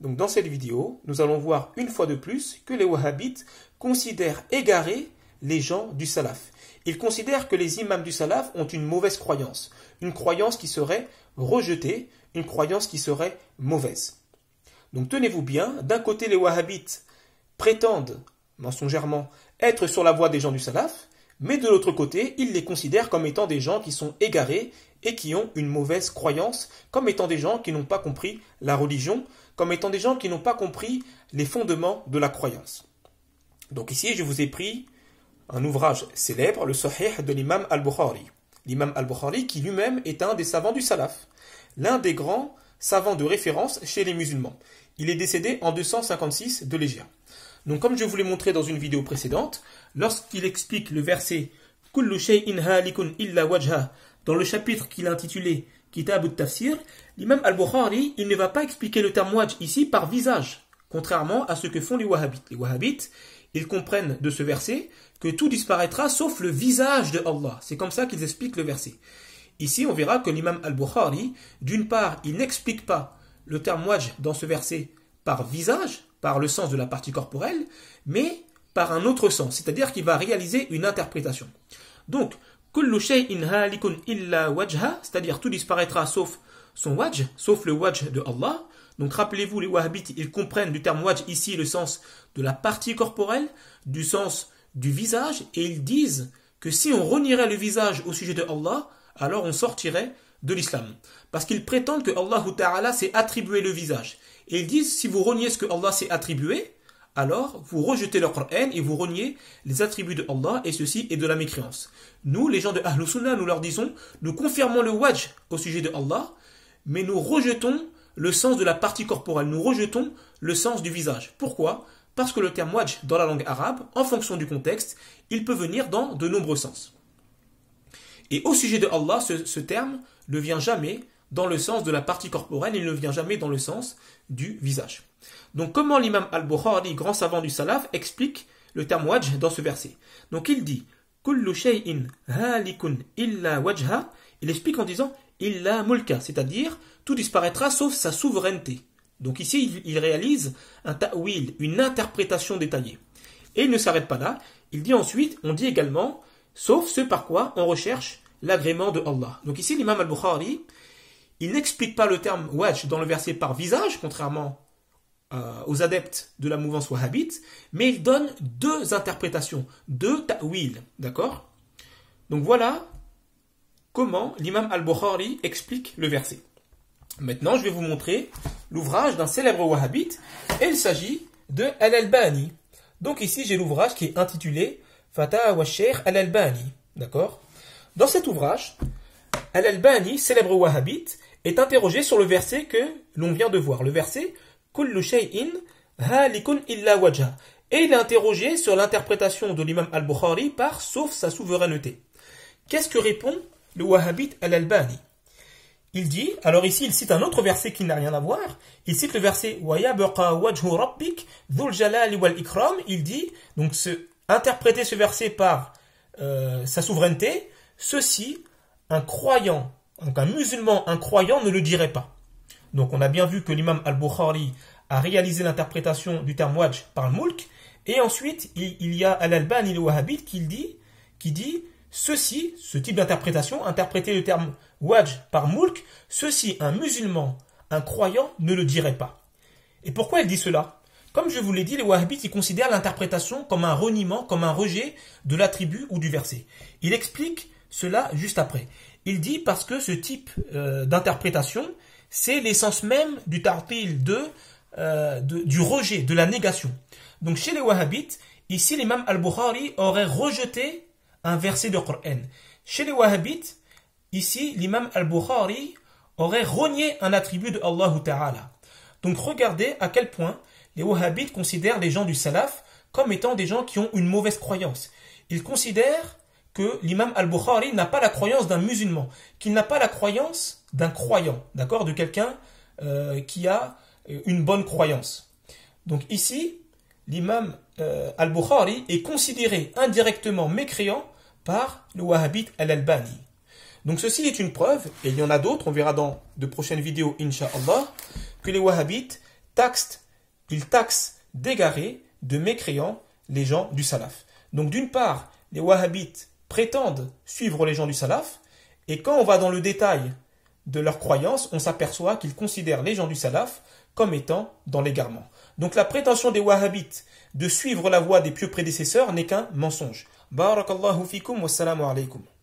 Donc dans cette vidéo, nous allons voir une fois de plus que les wahhabites considèrent égarés les gens du salaf. Ils considèrent que les imams du salaf ont une mauvaise croyance, une croyance qui serait rejetée, une croyance qui serait mauvaise. Donc tenez-vous bien, d'un côté les wahhabites prétendent mensongèrement être sur la voie des gens du salaf, mais de l'autre côté, il les considère comme étant des gens qui sont égarés et qui ont une mauvaise croyance, comme étant des gens qui n'ont pas compris la religion, comme étant des gens qui n'ont pas compris les fondements de la croyance. Donc ici, je vous ai pris un ouvrage célèbre, le Sahih de l'imam al-Bukhari. L'imam al-Bukhari qui lui-même est un des savants du Salaf, l'un des grands savants de référence chez les musulmans. Il est décédé en 256 de l'Égypte. Donc comme je vous l'ai montré dans une vidéo précédente, lorsqu'il explique le verset Kullu shay'in halikun illa wajha dans le chapitre qu'il a intitulé Kitab al-Tafsir, l'imam al-Bukhari, il ne va pas expliquer le terme wajh ici par visage, contrairement à ce que font les wahhabites. Les wahhabites, ils comprennent de ce verset que tout disparaîtra sauf le visage de Allah. C'est comme ça qu'ils expliquent le verset. Ici, on verra que l'imam al-Bukhari, d'une part, il n'explique pas le terme wajh dans ce verset par visage, par le sens de la partie corporelle, mais par un autre sens, c'est-à-dire qu'il va réaliser une interprétation. Donc, kullu illa c'est-à-dire tout disparaîtra sauf son wajh, sauf le wajh de Allah. Donc rappelez-vous, les wahhabites, ils comprennent du terme wajh ici le sens de la partie corporelle, du sens du visage, et ils disent que si on renierait le visage au sujet de Allah, alors on sortirait de l'islam. Parce qu'ils prétendent que Allah Ta'ala s'est attribué le visage. Et ils disent, si vous reniez ce que Allah s'est attribué, alors vous rejetez le haine et vous reniez les attributs de Allah et ceci est de la mécréance. Nous, les gens de al Sunnah, nous leur disons, nous confirmons le wajj au sujet de Allah, mais nous rejetons le sens de la partie corporelle, nous rejetons le sens du visage. Pourquoi Parce que le terme wajj dans la langue arabe, en fonction du contexte, il peut venir dans de nombreux sens. Et au sujet de Allah, ce, terme ne vient jamais dans le sens de la partie corporelle, il ne vient jamais dans le sens du visage. Donc comment l'imam al-Bukhari, grand savant du salaf, explique le terme wajh dans ce verset Donc il dit Kullu shay'in illa Il explique en disant illa mulka, c'est-à-dire tout disparaîtra sauf sa souveraineté. Donc ici, il, réalise un ta'wil, une interprétation détaillée. Et il ne s'arrête pas là. Il dit ensuite, on dit également sauf ce par quoi on recherche l'agrément de Allah. Donc ici, l'imam al-Bukhari, il n'explique pas le terme wajh dans le verset par visage, contrairement euh, aux adeptes de la mouvance wahhabite, mais il donne deux interprétations, deux ta'wil, d'accord Donc voilà comment l'imam al-Bukhari explique le verset. Maintenant, je vais vous montrer l'ouvrage d'un célèbre wahhabite, et il s'agit de Al-Albani. Donc ici, j'ai l'ouvrage qui est intitulé Fatah al al-Albani. D'accord Dans cet ouvrage, al-Albani, célèbre wahhabite, est interrogé sur le verset que l'on vient de voir, le verset Kullu shay'in halikun illa Wajah. Et il est interrogé sur l'interprétation de l'imam al-Bukhari par sauf sa souveraineté. Qu'est-ce que répond le wahhabite al-Albani il dit, alors ici il cite un autre verset qui n'a rien à voir, il cite le verset Ikram. Il dit, donc ce interpréter ce verset par euh, sa souveraineté, ceci, un croyant, donc un musulman, un croyant ne le dirait pas. Donc on a bien vu que l'imam al-Bukhari a réalisé l'interprétation du terme wajj par le mulk, et ensuite il, y a al albani le Wahhabite qui dit, qui dit ceci, ce type d'interprétation, interpréter le terme wajj par mulk, ceci, un musulman, un croyant ne le dirait pas. Et pourquoi il dit cela comme je vous l'ai dit, les wahhabites ils considèrent l'interprétation comme un reniement, comme un rejet de l'attribut ou du verset. Il explique cela juste après. Il dit parce que ce type euh, d'interprétation, c'est l'essence même du tartil euh, de, du rejet, de la négation. Donc chez les wahhabites, ici l'imam al-Bukhari aurait rejeté un verset de Coran. Chez les wahhabites, ici l'imam al-Bukhari aurait renié un attribut de Allah Ta'ala. Donc regardez à quel point les wahhabites considèrent les gens du salaf comme étant des gens qui ont une mauvaise croyance. Ils considèrent que l'imam al-Bukhari n'a pas la croyance d'un musulman, qu'il n'a pas la croyance d'un croyant, d'accord, de quelqu'un euh, qui a euh, une bonne croyance. Donc ici, l'imam euh, al-Bukhari est considéré indirectement mécréant par le wahhabite al-Albani. Donc ceci est une preuve, et il y en a d'autres, on verra dans de prochaines vidéos, inshallah, que les wahhabites taxent il taxe d'égarer de mécréants, les gens du salaf. Donc d'une part, les wahhabites prétendent suivre les gens du salaf, et quand on va dans le détail de leurs croyances, on s'aperçoit qu'ils considèrent les gens du salaf comme étant dans l'égarement. Donc la prétention des wahhabites de suivre la voie des pieux prédécesseurs n'est qu'un mensonge. Barakallahu wa